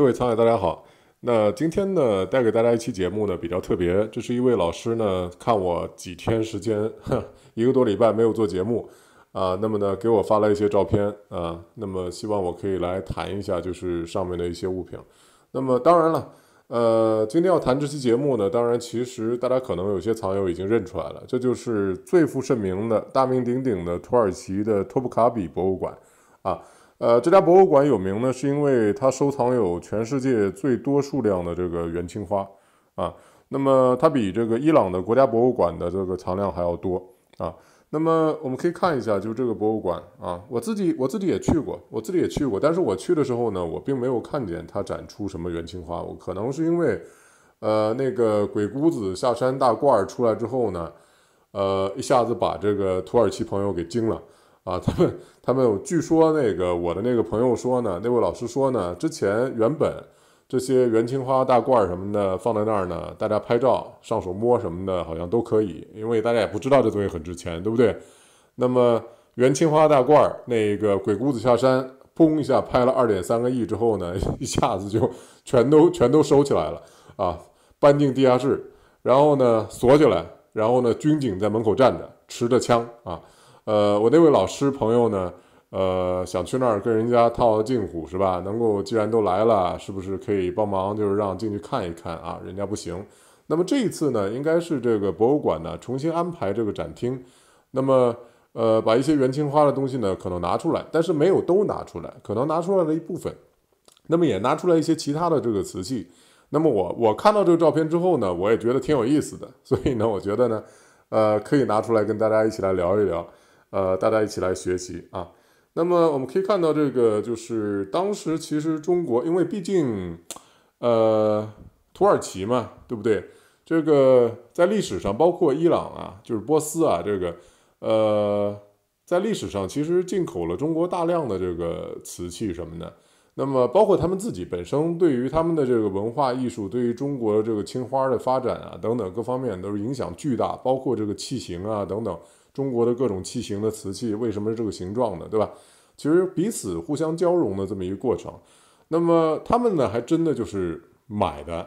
各位藏友，大家好。那今天呢，带给大家一期节目呢，比较特别。这是一位老师呢，看我几天时间，一个多礼拜没有做节目啊，那么呢，给我发了一些照片啊，那么希望我可以来谈一下，就是上面的一些物品。那么当然了，呃，今天要谈这期节目呢，当然其实大家可能有些藏友已经认出来了，这就是最负盛名的大名鼎鼎的土耳其的托普卡比博物馆啊。呃，这家博物馆有名呢，是因为它收藏有全世界最多数量的这个元青花啊。那么它比这个伊朗的国家博物馆的这个藏量还要多啊。那么我们可以看一下，就这个博物馆啊，我自己我自己也去过，我自己也去过。但是我去的时候呢，我并没有看见它展出什么元青花。我可能是因为，呃，那个鬼谷子下山大罐出来之后呢，呃，一下子把这个土耳其朋友给惊了。啊，他们他们据说那个我的那个朋友说呢，那位老师说呢，之前原本这些元青花大罐什么的放在那儿呢，大家拍照、上手摸什么的，好像都可以，因为大家也不知道这东西很值钱，对不对？那么元青花大罐那个《鬼谷子下山》，嘣一下拍了二点三个亿之后呢，一下子就全都全都收起来了啊，搬进地下室，然后呢锁起来，然后呢军警在门口站着，持着枪啊。呃，我那位老师朋友呢，呃，想去那儿跟人家套近乎是吧？能够既然都来了，是不是可以帮忙就是让进去看一看啊？人家不行。那么这一次呢，应该是这个博物馆呢重新安排这个展厅，那么呃，把一些元青花的东西呢可能拿出来，但是没有都拿出来，可能拿出来了一部分。那么也拿出来一些其他的这个瓷器。那么我我看到这个照片之后呢，我也觉得挺有意思的，所以呢，我觉得呢，呃，可以拿出来跟大家一起来聊一聊。呃，大家一起来学习啊。那么我们可以看到，这个就是当时其实中国，因为毕竟，呃，土耳其嘛，对不对？这个在历史上，包括伊朗啊，就是波斯啊，这个呃，在历史上其实进口了中国大量的这个瓷器什么的。那么包括他们自己本身对于他们的这个文化艺术，对于中国这个青花的发展啊等等各方面都是影响巨大，包括这个器型啊等等。中国的各种器型的瓷器为什么是这个形状的，对吧？其实彼此互相交融的这么一个过程。那么他们呢，还真的就是买的，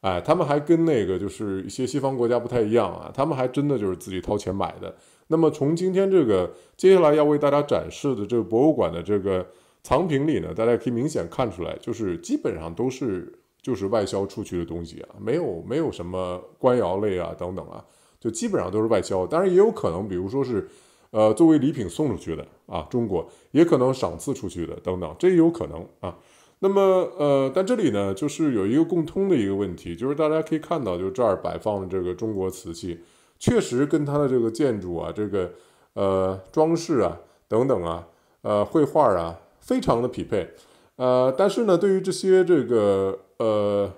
哎，他们还跟那个就是一些西方国家不太一样啊，他们还真的就是自己掏钱买的。那么从今天这个接下来要为大家展示的这个博物馆的这个藏品里呢，大家可以明显看出来，就是基本上都是就是外销出去的东西啊，没有没有什么官窑类啊等等啊。就基本上都是外销，当然也有可能，比如说是，呃，作为礼品送出去的啊，中国也可能赏赐出去的等等，这也有可能啊。那么，呃，但这里呢，就是有一个共通的一个问题，就是大家可以看到，就这儿摆放的这个中国瓷器，确实跟它的这个建筑啊、这个呃装饰啊等等啊、呃绘画啊，非常的匹配。呃，但是呢，对于这些这个呃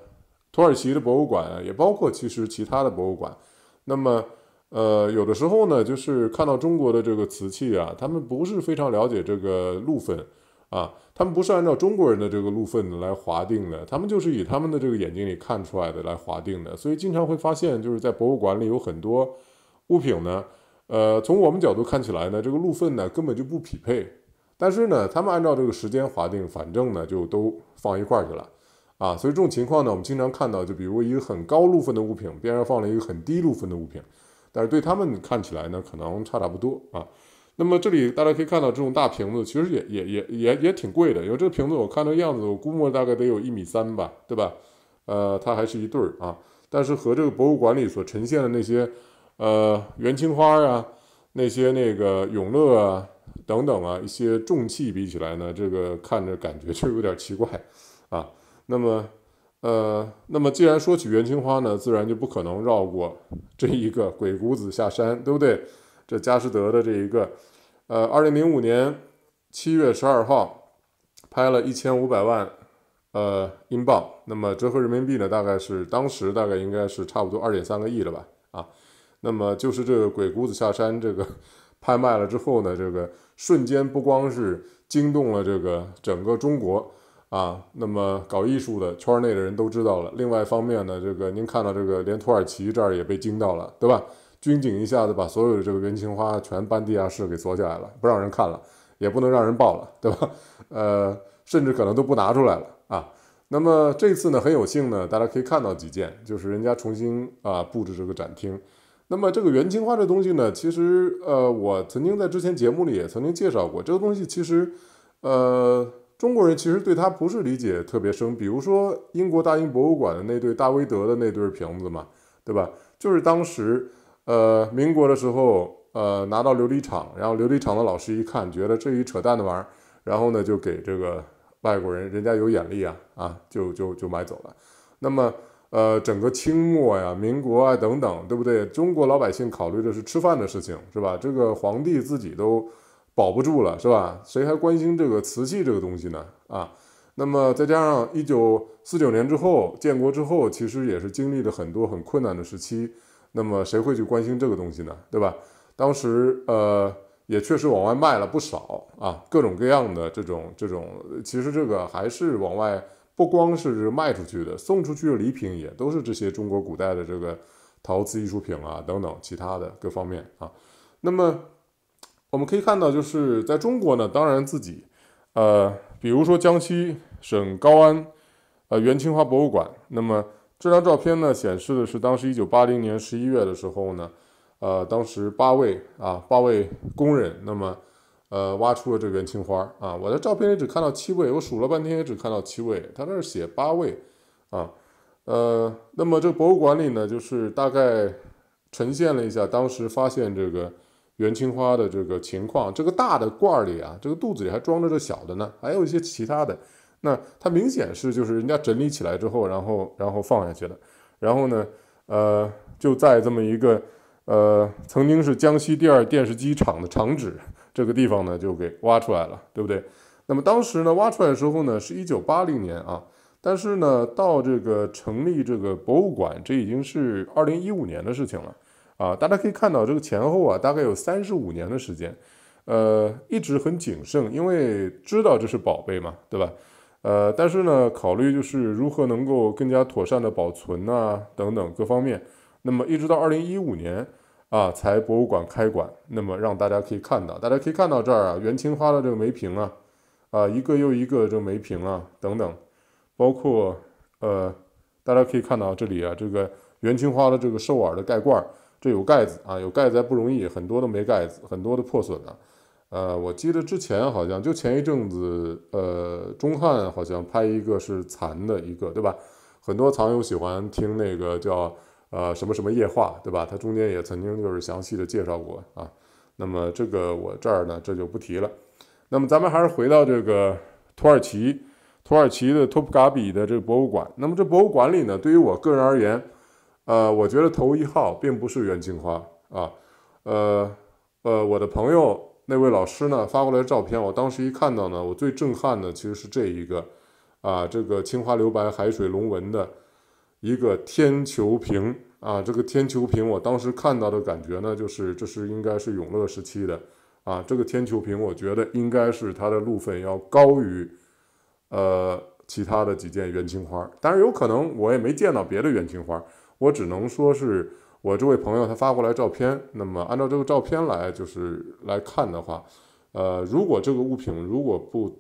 土耳其的博物馆，也包括其实其他的博物馆。那么，呃，有的时候呢，就是看到中国的这个瓷器啊，他们不是非常了解这个路分啊，他们不是按照中国人的这个路分来划定的，他们就是以他们的这个眼睛里看出来的来划定的，所以经常会发现，就是在博物馆里有很多物品呢，呃，从我们角度看起来呢，这个路分呢根本就不匹配，但是呢，他们按照这个时间划定，反正呢就都放一块儿去了。啊，所以这种情况呢，我们经常看到，就比如一个很高路分的物品，边上放了一个很低路分的物品，但是对他们看起来呢，可能差差不多啊。那么这里大家可以看到，这种大瓶子其实也也也也也挺贵的，因为这个瓶子我看这样子，我估摸大概得有一米三吧，对吧？呃，它还是一对儿啊。但是和这个博物馆里所呈现的那些，呃，元青花啊，那些那个永乐啊等等啊一些重器比起来呢，这个看着感觉就有点奇怪啊。那么，呃，那么既然说起元青花呢，自然就不可能绕过这一个《鬼谷子下山》，对不对？这佳士得的这一个，呃，二零零五年七月十二号拍了一千五百万，呃，英镑。那么折合人民币呢，大概是当时大概应该是差不多二点三个亿了吧？啊，那么就是这个《鬼谷子下山》这个拍卖了之后呢，这个瞬间不光是惊动了这个整个中国。啊，那么搞艺术的圈内的人都知道了。另外一方面呢，这个您看到这个，连土耳其这儿也被惊到了，对吧？军警一下子把所有的这个元青花全搬地下室给锁起来了，不让人看了，也不能让人抱了，对吧？呃，甚至可能都不拿出来了啊。那么这次呢，很有幸呢，大家可以看到几件，就是人家重新啊布置这个展厅。那么这个元青花这东西呢，其实呃，我曾经在之前节目里也曾经介绍过，这个东西其实呃。中国人其实对他不是理解特别深，比如说英国大英博物馆的那对大威德的那对瓶子嘛，对吧？就是当时，呃，民国的时候，呃，拿到琉璃厂，然后琉璃厂的老师一看，觉得这一扯淡的玩意儿，然后呢就给这个外国人，人家有眼力啊，啊，就就就买走了。那么，呃，整个清末呀、民国啊等等，对不对？中国老百姓考虑的是吃饭的事情，是吧？这个皇帝自己都。保不住了，是吧？谁还关心这个瓷器这个东西呢？啊，那么再加上一九四九年之后，建国之后，其实也是经历了很多很困难的时期。那么谁会去关心这个东西呢？对吧？当时，呃，也确实往外卖了不少啊，各种各样的这种这种，其实这个还是往外，不光是卖出去的，送出去的礼品也都是这些中国古代的这个陶瓷艺术品啊，等等其他的各方面啊。那么。我们可以看到，就是在中国呢，当然自己，呃，比如说江西省高安，呃，元青花博物馆。那么这张照片呢，显示的是当时一九八零年十一月的时候呢，呃，当时八位啊，八位工人，那么，呃，挖出了这元青花啊。我的照片里只看到七位，我数了半天也只看到七位，他那儿写八位啊，呃，那么这博物馆里呢，就是大概呈现了一下当时发现这个。元青花的这个情况，这个大的罐儿里啊，这个肚子里还装着这小的呢，还有一些其他的。那它明显是就是人家整理起来之后，然后然后放下去的。然后呢，呃，就在这么一个呃曾经是江西第二电视机厂的厂址这个地方呢，就给挖出来了，对不对？那么当时呢，挖出来的时候呢，是一九八零年啊，但是呢，到这个成立这个博物馆，这已经是二零一五年的事情了。啊，大家可以看到这个前后啊，大概有三十五年的时间，呃，一直很谨慎，因为知道这是宝贝嘛，对吧？呃，但是呢，考虑就是如何能够更加妥善的保存呐，等等各方面。那么一直到二零一五年啊，才博物馆开馆，那么让大家可以看到，大家可以看到这儿啊，元青花的这个梅瓶啊，啊，一个又一个这个梅瓶啊，等等，包括呃，大家可以看到这里啊，这个元青花的这个兽耳的盖罐。这有盖子啊，有盖子还不容易，很多都没盖子，很多都破损了。呃，我记得之前好像就前一阵子，呃，中汉好像拍一个是残的一个，对吧？很多藏友喜欢听那个叫呃什么什么夜话，对吧？他中间也曾经就是详细的介绍过啊。那么这个我这儿呢，这就不提了。那么咱们还是回到这个土耳其，土耳其的托普嘎比的这个博物馆。那么这博物馆里呢，对于我个人而言，呃，我觉得头一号并不是元青花啊，呃呃，我的朋友那位老师呢发过来的照片，我当时一看到呢，我最震撼的其实是这一个，啊，这个青花留白海水龙纹的一个天球瓶啊，这个天球瓶我当时看到的感觉呢，就是这是应该是永乐时期的啊，这个天球瓶我觉得应该是它的路分要高于，呃，其他的几件元青花，当然有可能我也没见到别的元青花。我只能说是我这位朋友他发过来照片，那么按照这个照片来就是来看的话，呃，如果这个物品如果不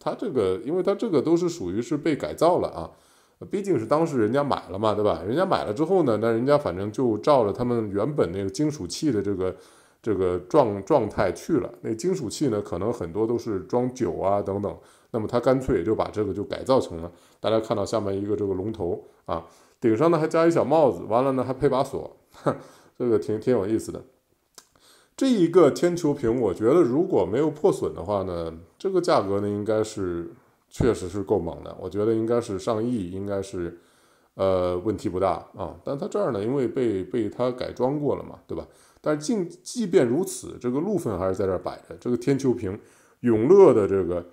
他这个，因为他这个都是属于是被改造了啊，毕竟是当时人家买了嘛，对吧？人家买了之后呢，那人家反正就照着他们原本那个金属器的这个这个状状态去了。那金属器呢，可能很多都是装酒啊等等，那么他干脆也就把这个就改造成了。大家看到下面一个这个龙头啊。顶上呢还加一小帽子，完了呢还配把锁，这个挺挺有意思的。这一个天球瓶，我觉得如果没有破损的话呢，这个价格呢应该是确实是够猛的。我觉得应该是上亿，应该是呃问题不大啊。但它这儿呢，因为被被它改装过了嘛，对吧？但是尽即便如此，这个路份还是在这儿摆着。这个天球瓶，永乐的这个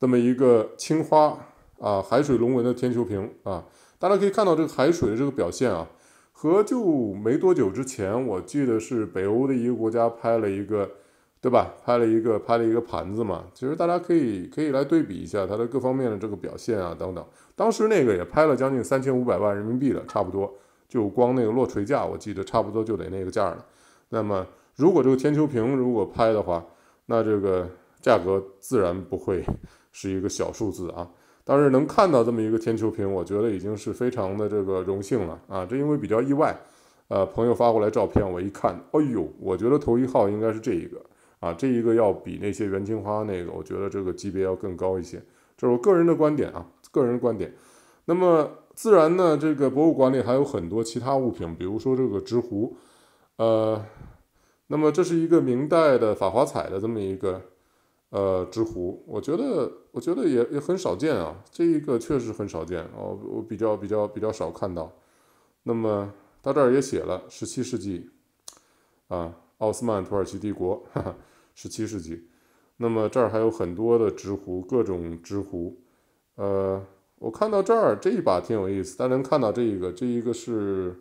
这么一个青花啊海水龙纹的天球瓶啊。大家可以看到这个海水的这个表现啊，和就没多久之前，我记得是北欧的一个国家拍了一个，对吧？拍了一个拍了一个盘子嘛。其实大家可以可以来对比一下它的各方面的这个表现啊等等。当时那个也拍了将近三千五百万人民币的，差不多就光那个落锤价，我记得差不多就得那个价了。那么如果这个天球瓶如果拍的话，那这个价格自然不会 是一个小数字啊。但是能看到这么一个天球瓶，我觉得已经是非常的这个荣幸了啊！这因为比较意外，呃，朋友发过来照片，我一看，哎呦，我觉得头一号应该是这一个啊，这一个要比那些元青花那个，我觉得这个级别要更高一些，这是我个人的观点啊，个人观点。那么自然呢，这个博物馆里还有很多其他物品，比如说这个执壶，呃，那么这是一个明代的珐华彩的这么一个。呃，直壶，我觉得，我觉得也也很少见啊，这一个确实很少见哦，我比较比较比较少看到。那么它这儿也写了，十七世纪啊，奥斯曼土耳其帝国，哈哈，十七世纪。那么这儿还有很多的直壶，各种直壶。呃，我看到这儿这一把挺有意思，大家能看到这一个，这一个是。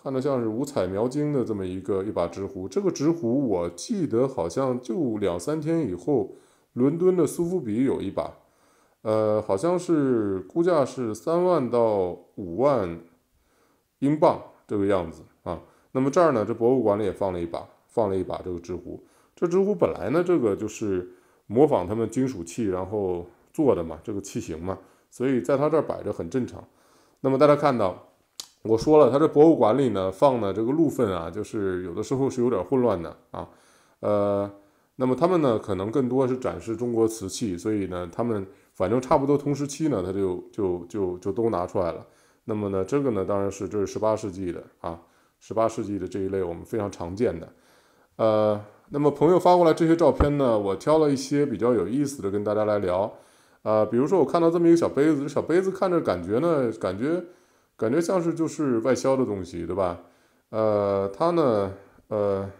看着像是五彩描金的这么一个一把直壶，这个直壶我记得好像就两三天以后，伦敦的苏富比有一把，呃，好像是估价是三万到五万英镑这个样子啊。那么这儿呢，这博物馆里也放了一把，放了一把这个直壶。这直壶本来呢，这个就是模仿他们金属器然后做的嘛，这个器型嘛，所以在它这儿摆着很正常。那么大家看到。我说了，他这博物馆里呢放的这个路粪啊，就是有的时候是有点混乱的啊，呃，那么他们呢可能更多是展示中国瓷器，所以呢他们反正差不多同时期呢，他就就就就都拿出来了。那么呢这个呢当然是这是十八世纪的啊，十八世纪的这一类我们非常常见的。呃，那么朋友发过来这些照片呢，我挑了一些比较有意思的跟大家来聊。啊，比如说我看到这么一个小杯子，这小杯子看着感觉呢感觉。感觉像是就是外销的东西，对吧？呃，它呢，呃，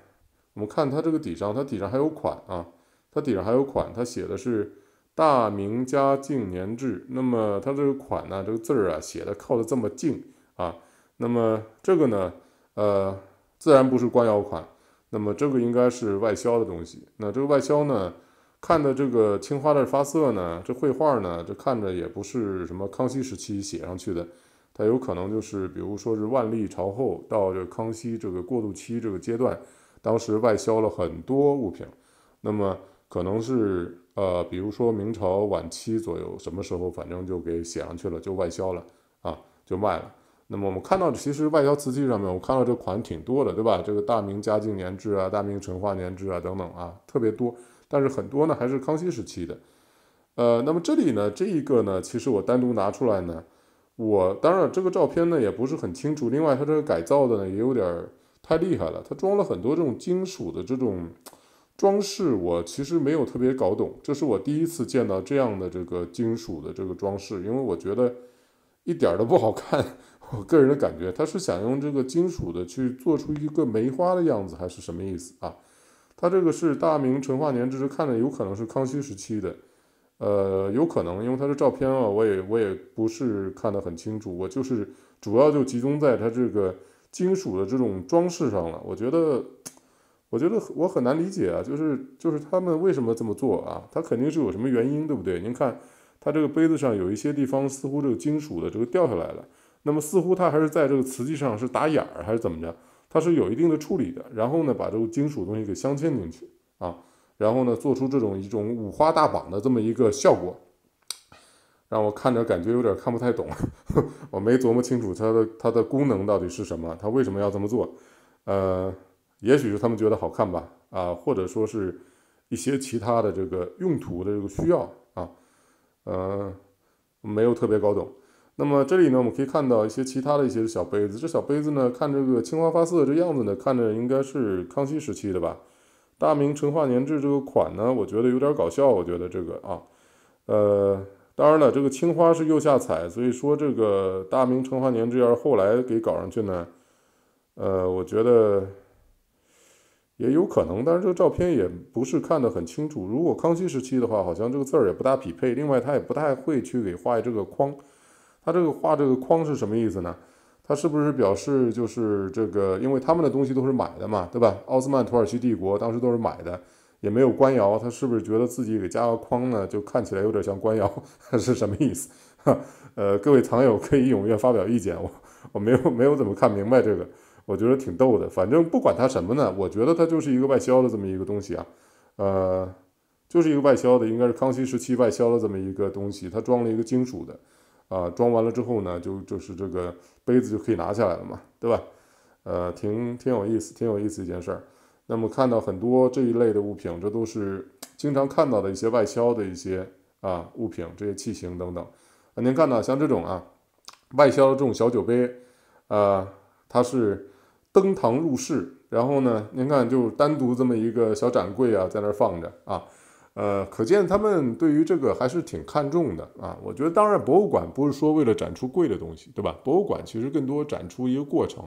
我们看它这个底上，它底上还有款啊，它底上还有款，它写的是大明嘉靖年制。那么它这个款呢，这个字儿啊写的靠的这么近啊，那么这个呢，呃，自然不是官窑款，那么这个应该是外销的东西。那这个外销呢，看的这个青花的发色呢，这绘画呢，这看着也不是什么康熙时期写上去的。它有可能就是，比如说是万历朝后到这康熙这个过渡期这个阶段，当时外销了很多物品，那么可能是呃，比如说明朝晚期左右什么时候，反正就给写上去了，就外销了啊，就卖了。那么我们看到的其实外销瓷器上面，我看到这款挺多的，对吧？这个大明嘉靖年制啊，大明成化年制啊等等啊，特别多。但是很多呢还是康熙时期的。呃，那么这里呢，这一个呢，其实我单独拿出来呢。我当然，这个照片呢也不是很清楚。另外，它这个改造的呢也有点太厉害了，它装了很多这种金属的这种装饰，我其实没有特别搞懂。这是我第一次见到这样的这个金属的这个装饰，因为我觉得一点都不好看，我个人的感觉。他是想用这个金属的去做出一个梅花的样子，还是什么意思啊？它这个是大明成化年制，看的有可能是康熙时期的。呃，有可能，因为它的照片啊，我也我也不是看得很清楚，我就是主要就集中在它这个金属的这种装饰上了。我觉得，我觉得我很难理解啊，就是就是他们为什么这么做啊？它肯定是有什么原因，对不对？您看它这个杯子上有一些地方，似乎这个金属的这个掉下来了，那么似乎它还是在这个瓷器上是打眼儿还是怎么着？它是有一定的处理的，然后呢，把这个金属东西给镶嵌进去啊。然后呢，做出这种一种五花大绑的这么一个效果，让我看着感觉有点看不太懂，我没琢磨清楚它的它的功能到底是什么，它为什么要这么做？呃，也许是他们觉得好看吧，啊，或者说是一些其他的这个用途的这个需要啊，呃，没有特别搞懂。那么这里呢，我们可以看到一些其他的一些小杯子，这小杯子呢，看这个青花发色这样子呢，看着应该是康熙时期的吧。大明成化年制这个款呢，我觉得有点搞笑。我觉得这个啊，呃，当然了，这个青花是釉下彩，所以说这个大明成化年制要是后来给搞上去呢，呃，我觉得也有可能。但是这个照片也不是看得很清楚。如果康熙时期的话，好像这个字儿也不大匹配。另外，他也不太会去给画这个框。他这个画这个框是什么意思呢？他是不是表示就是这个？因为他们的东西都是买的嘛，对吧？奥斯曼土耳其帝国当时都是买的，也没有官窑，他是不是觉得自己给加个框呢，就看起来有点像官窑，是什么意思？哈，呃，各位藏友可以踊跃发表意见，我我没有没有怎么看明白这个，我觉得挺逗的。反正不管它什么呢，我觉得它就是一个外销的这么一个东西啊，呃，就是一个外销的，应该是康熙时期外销的这么一个东西，它装了一个金属的。啊，装完了之后呢，就就是这个杯子就可以拿下来了嘛，对吧？呃，挺挺有意思，挺有意思一件事儿。那么看到很多这一类的物品，这都是经常看到的一些外销的一些啊物品，这些器型等等。啊，您看到像这种啊外销的这种小酒杯，啊，它是登堂入室，然后呢，您看就单独这么一个小展柜啊，在那儿放着啊。呃，可见他们对于这个还是挺看重的啊。我觉得，当然博物馆不是说为了展出贵的东西，对吧？博物馆其实更多展出一个过程，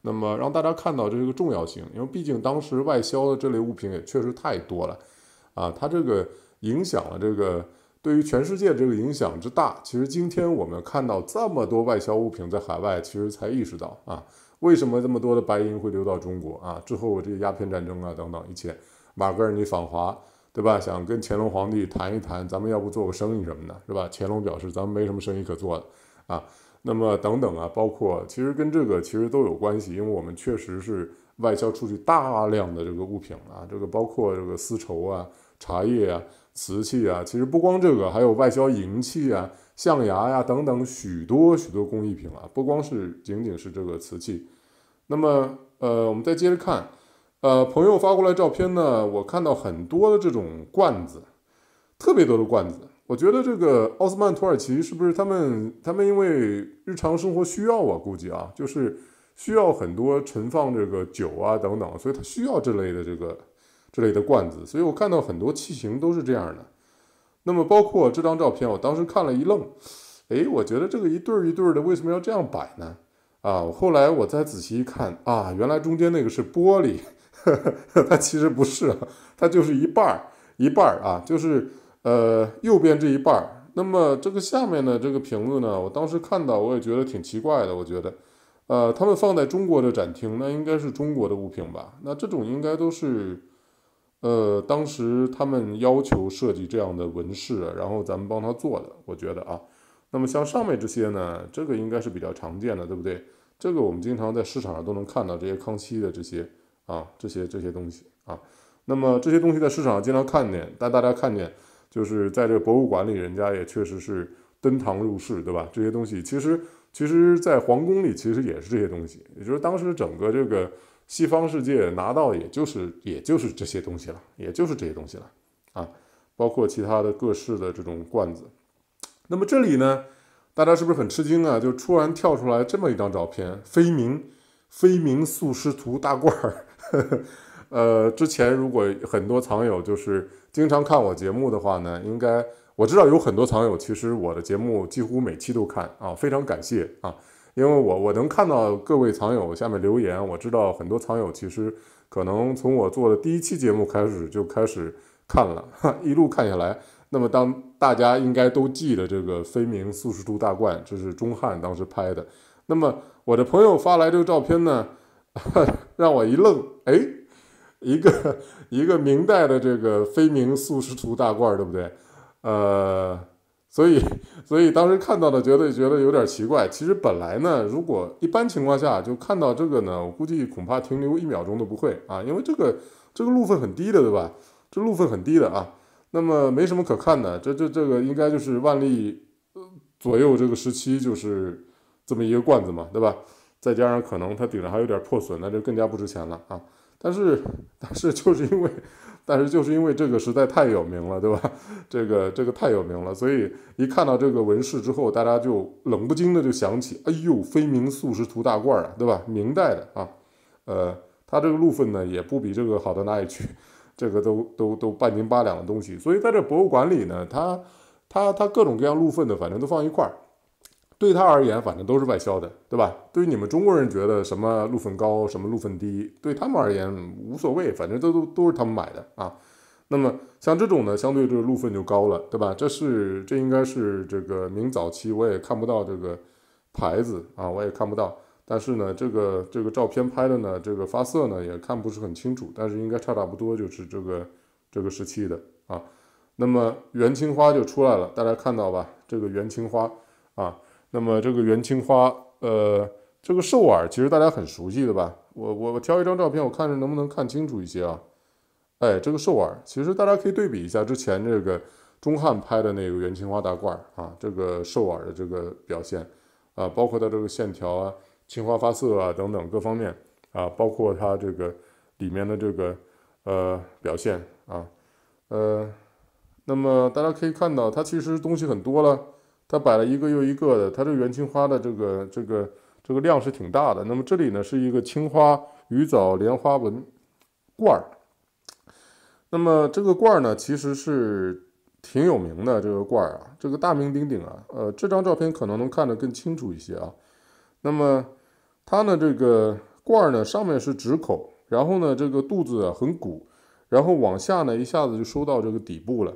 那么让大家看到这个重要性。因为毕竟当时外销的这类物品也确实太多了啊，它这个影响了这个对于全世界这个影响之大。其实今天我们看到这么多外销物品在海外，其实才意识到啊，为什么这么多的白银会流到中国啊？之后这个鸦片战争啊等等一切，马格尔尼访华。对吧？想跟乾隆皇帝谈一谈，咱们要不做个生意什么的，是吧？乾隆表示咱们没什么生意可做的啊。那么等等啊，包括其实跟这个其实都有关系，因为我们确实是外销出去大量的这个物品啊，这个包括这个丝绸啊、茶叶啊、瓷器啊，其实不光这个，还有外销银器啊、象牙呀等等许多许多工艺品啊，不光是仅仅是这个瓷器。那么呃，我们再接着看。呃，朋友发过来照片呢，我看到很多的这种罐子，特别多的罐子。我觉得这个奥斯曼土耳其是不是他们他们因为日常生活需要啊？估计啊，就是需要很多存放这个酒啊等等，所以他需要这类的这个这类的罐子。所以我看到很多器型都是这样的。那么包括这张照片，我当时看了一愣，哎，我觉得这个一对儿一对儿的为什么要这样摆呢？啊，后来我再仔细一看啊，原来中间那个是玻璃。它其实不是，它就是一半儿一半儿啊，就是呃右边这一半儿。那么这个下面的这个瓶子呢，我当时看到我也觉得挺奇怪的。我觉得，呃，他们放在中国的展厅，那应该是中国的物品吧？那这种应该都是，呃，当时他们要求设计这样的纹饰，然后咱们帮他做的。我觉得啊，那么像上面这些呢，这个应该是比较常见的，对不对？这个我们经常在市场上都能看到这些康熙的这些。啊，这些这些东西啊，那么这些东西在市场上经常看见，但大家看见就是在这博物馆里，人家也确实是登堂入室，对吧？这些东西其实其实，在皇宫里其实也是这些东西，也就是当时整个这个西方世界拿到也就是也就是这些东西了，也就是这些东西了啊，包括其他的各式的这种罐子。那么这里呢，大家是不是很吃惊啊？就突然跳出来这么一张照片，非明非明素师图大罐儿。呃，之前如果很多藏友就是经常看我节目的话呢，应该我知道有很多藏友，其实我的节目几乎每期都看啊，非常感谢啊，因为我我能看到各位藏友下面留言，我知道很多藏友其实可能从我做的第一期节目开始就开始看了，一路看下来，那么当大家应该都记得这个飞鸣四十度大冠，这是钟汉当时拍的，那么我的朋友发来这个照片呢。让我一愣，哎，一个一个明代的这个飞名素食图大罐对不对？呃，所以所以当时看到的，觉得觉得有点奇怪。其实本来呢，如果一般情况下就看到这个呢，我估计恐怕停留一秒钟都不会啊，因为这个这个路分很低的，对吧？这路分很低的啊，那么没什么可看的。这这这个应该就是万历呃左右这个时期，就是这么一个罐子嘛，对吧？再加上可能它顶上还有点破损，那就更加不值钱了啊！但是，但是就是因为，但是就是因为这个实在太有名了，对吧？这个这个太有名了，所以一看到这个纹饰之后，大家就冷不丁的就想起，哎呦，飞明素食图大罐啊，对吧？明代的啊，呃，它这个路分呢也不比这个好到哪里去，这个都都都半斤八两的东西。所以在这博物馆里呢，它它它各种各样路分的，反正都放一块儿。对他而言，反正都是外销的，对吧？对于你们中国人觉得什么路粉高，什么路粉低，对他们而言无所谓，反正都都都是他们买的啊。那么像这种呢，相对这个路粉就高了，对吧？这是这应该是这个明早期，我也看不到这个牌子啊，我也看不到。但是呢，这个这个照片拍的呢，这个发色呢也看不是很清楚，但是应该差差不多就是这个这个时期的啊。那么元青花就出来了，大家看到吧？这个元青花啊。那么这个元青花，呃，这个兽耳其实大家很熟悉的吧？我我我挑一张照片，我看看能不能看清楚一些啊？哎，这个兽耳其实大家可以对比一下之前这个钟汉拍的那个元青花大罐啊，这个兽耳的这个表现啊，包括它这个线条啊、青花发色啊等等各方面啊，包括它这个里面的这个呃表现啊，呃，那么大家可以看到，它其实东西很多了。他摆了一个又一个的，他这个元青花的这个这个这个量是挺大的。那么这里呢是一个青花鱼藻莲花纹罐儿。那么这个罐儿呢其实是挺有名的，这个罐儿啊，这个大名鼎鼎啊。呃，这张照片可能能看得更清楚一些啊。那么它呢这个罐儿呢上面是直口，然后呢这个肚子很鼓，然后往下呢一下子就收到这个底部了。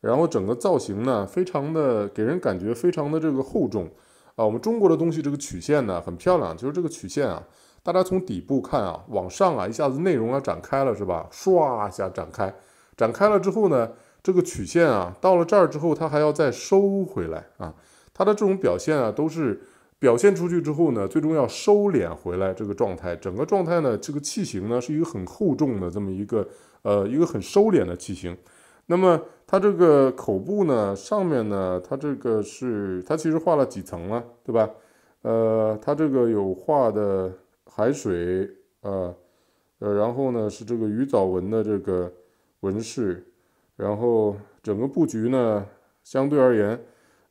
然后整个造型呢，非常的给人感觉非常的这个厚重啊。我们中国的东西这个曲线呢很漂亮，就是这个曲线啊，大家从底部看啊，往上啊一下子内容啊展开了是吧？唰一下展开，展开了之后呢，这个曲线啊到了这儿之后，它还要再收回来啊。它的这种表现啊，都是表现出去之后呢，最终要收敛回来这个状态。整个状态呢，这个器型呢是一个很厚重的这么一个呃一个很收敛的器型。那么它这个口部呢，上面呢，它这个是它其实画了几层了，对吧？呃，它这个有画的海水呃，呃，然后呢是这个鱼藻纹的这个纹饰，然后整个布局呢相对而言，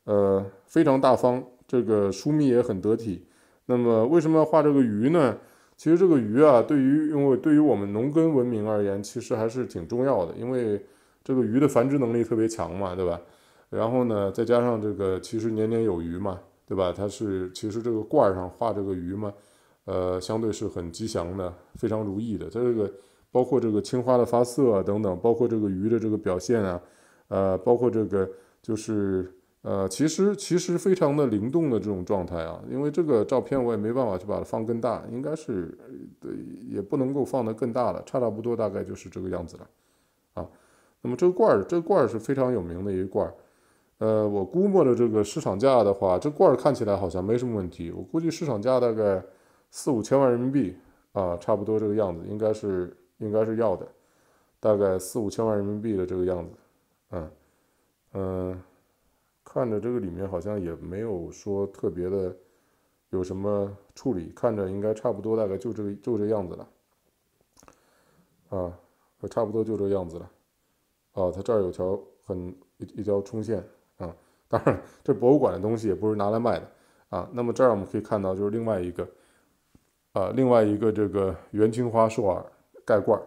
呃，非常大方，这个疏密也很得体。那么为什么要画这个鱼呢？其实这个鱼啊，对于因为对于我们农耕文明而言，其实还是挺重要的，因为。这个鱼的繁殖能力特别强嘛，对吧？然后呢，再加上这个其实年年有余嘛，对吧？它是其实这个罐上画这个鱼嘛，呃，相对是很吉祥的，非常如意的。它这个包括这个青花的发色啊等等，包括这个鱼的这个表现啊，呃，包括这个就是呃，其实其实非常的灵动的这种状态啊。因为这个照片我也没办法去把它放更大，应该是对，也不能够放得更大了，差不多，大概就是这个样子了。那么这个罐儿，这个罐儿是非常有名的一个罐儿。呃，我估摸着这个市场价的话，这罐儿看起来好像没什么问题。我估计市场价大概四五千万人民币啊，差不多这个样子，应该是应该是要的，大概四五千万人民币的这个样子。嗯嗯，看着这个里面好像也没有说特别的有什么处理，看着应该差不多，大概就这个就这样子了。啊，差不多就这样子了。啊，它这儿有条很一一条冲线啊，当然，这博物馆的东西也不是拿来卖的啊。那么这儿我们可以看到，就是另外一个啊，另外一个这个元青花兽耳盖罐，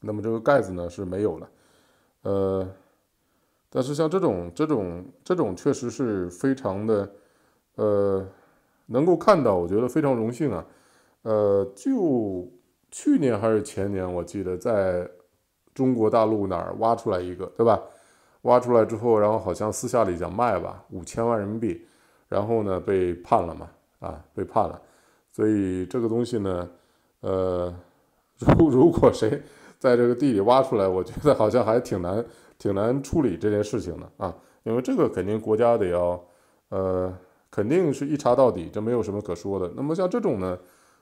那么这个盖子呢是没有了，呃，但是像这种这种这种确实是非常的，呃，能够看到，我觉得非常荣幸啊，呃，就去年还是前年，我记得在。中国大陆哪儿挖出来一个，对吧？挖出来之后，然后好像私下里讲卖吧，五千万人民币，然后呢被判了嘛，啊，被判了。所以这个东西呢，呃，如如果谁在这个地里挖出来，我觉得好像还挺难，挺难处理这件事情的啊，因为这个肯定国家得要，呃，肯定是一查到底，这没有什么可说的。那么像这种呢，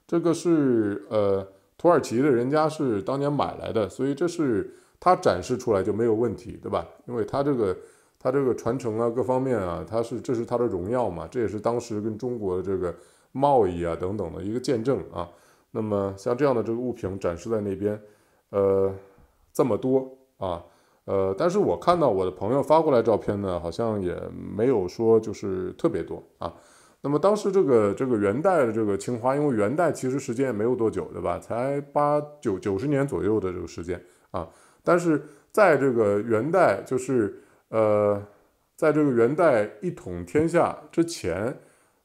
这个是呃。土耳其的人家是当年买来的，所以这是他展示出来就没有问题，对吧？因为他这个他这个传承啊，各方面啊，他是这是他的荣耀嘛，这也是当时跟中国的这个贸易啊等等的一个见证啊。那么像这样的这个物品展示在那边，呃，这么多啊，呃，但是我看到我的朋友发过来照片呢，好像也没有说就是特别多啊。那么当时这个这个元代的这个青花，因为元代其实时间也没有多久，对吧？才八九九十年左右的这个时间啊。但是在这个元代，就是呃，在这个元代一统天下之前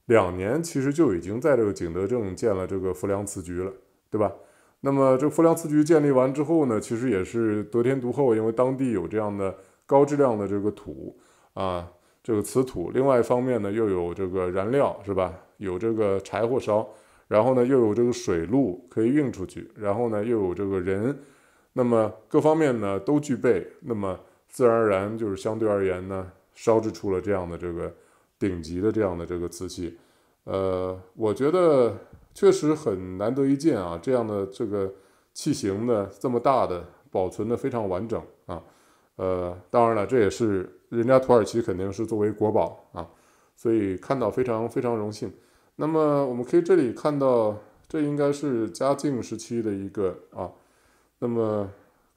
两年，其实就已经在这个景德镇建了这个浮梁瓷局了，对吧？那么这浮梁瓷局建立完之后呢，其实也是得天独厚，因为当地有这样的高质量的这个土啊。这个瓷土，另外一方面呢，又有这个燃料，是吧？有这个柴火烧，然后呢，又有这个水路可以运出去，然后呢，又有这个人，那么各方面呢都具备，那么自然而然就是相对而言呢，烧制出了这样的这个顶级的这样的这个瓷器。呃，我觉得确实很难得一见啊，这样的这个器型呢这么大的保存的非常完整啊。呃，当然了，这也是人家土耳其肯定是作为国宝啊，所以看到非常非常荣幸。那么我们可以这里看到，这应该是嘉靖时期的一个啊，那么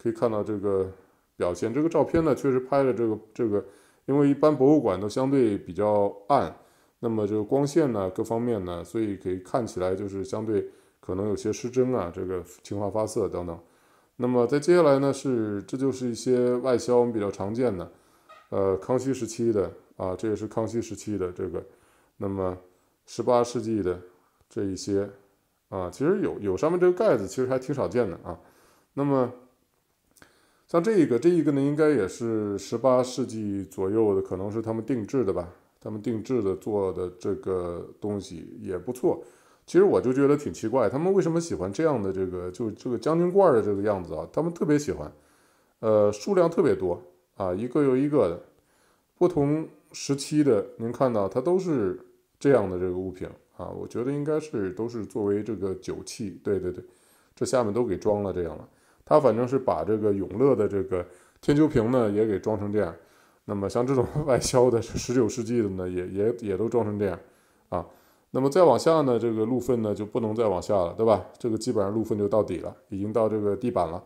可以看到这个表现。这个照片呢，确实拍的这个这个，因为一般博物馆都相对比较暗，那么这个光线呢，各方面呢，所以可以看起来就是相对可能有些失真啊，这个青花发色等等。那么在接下来呢，是这就是一些外销我们比较常见的，呃，康熙时期的啊，这也是康熙时期的这个，那么十八世纪的这一些啊，其实有有上面这个盖子其实还挺少见的啊。那么像这一个这一个呢，应该也是十八世纪左右的，可能是他们定制的吧，他们定制的做的这个东西也不错。其实我就觉得挺奇怪，他们为什么喜欢这样的这个，就这个将军罐的这个样子啊？他们特别喜欢，呃，数量特别多啊，一个又一个的，不同时期的，您看到它都是这样的这个物品啊。我觉得应该是都是作为这个酒器，对对对，这下面都给装了这样了。他反正是把这个永乐的这个天球瓶呢也给装成这样，那么像这种 外销的十九世纪的呢，也也也都装成这样啊。那么再往下呢，这个路分呢就不能再往下了，对吧？这个基本上路分就到底了，已经到这个地板了，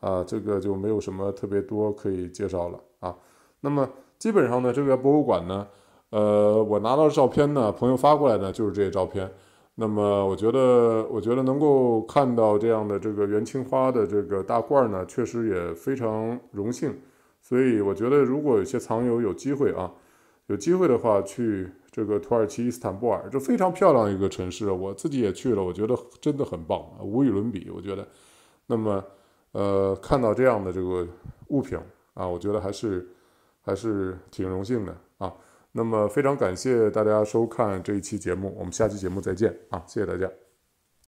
啊，这个就没有什么特别多可以介绍了啊。那么基本上呢，这个博物馆呢，呃，我拿到照片呢，朋友发过来呢，就是这些照片。那么我觉得，我觉得能够看到这样的这个元青花的这个大罐呢，确实也非常荣幸。所以我觉得，如果有些藏友有机会啊，有机会的话去。这个土耳其伊斯坦布尔，这非常漂亮一个城市，我自己也去了，我觉得真的很棒，无与伦比。我觉得，那么，呃，看到这样的这个物品啊，我觉得还是还是挺荣幸的啊。那么非常感谢大家收看这一期节目，我们下期节目再见啊，谢谢大家。